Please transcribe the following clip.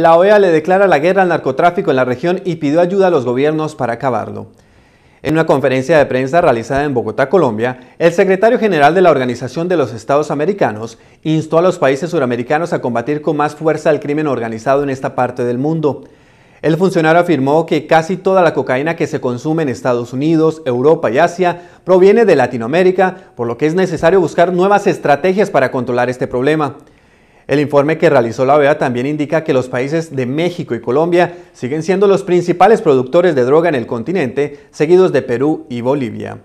La OEA le declara la guerra al narcotráfico en la región y pidió ayuda a los gobiernos para acabarlo. En una conferencia de prensa realizada en Bogotá, Colombia, el secretario general de la Organización de los Estados Americanos instó a los países suramericanos a combatir con más fuerza el crimen organizado en esta parte del mundo. El funcionario afirmó que casi toda la cocaína que se consume en Estados Unidos, Europa y Asia proviene de Latinoamérica, por lo que es necesario buscar nuevas estrategias para controlar este problema. El informe que realizó la OEA también indica que los países de México y Colombia siguen siendo los principales productores de droga en el continente, seguidos de Perú y Bolivia.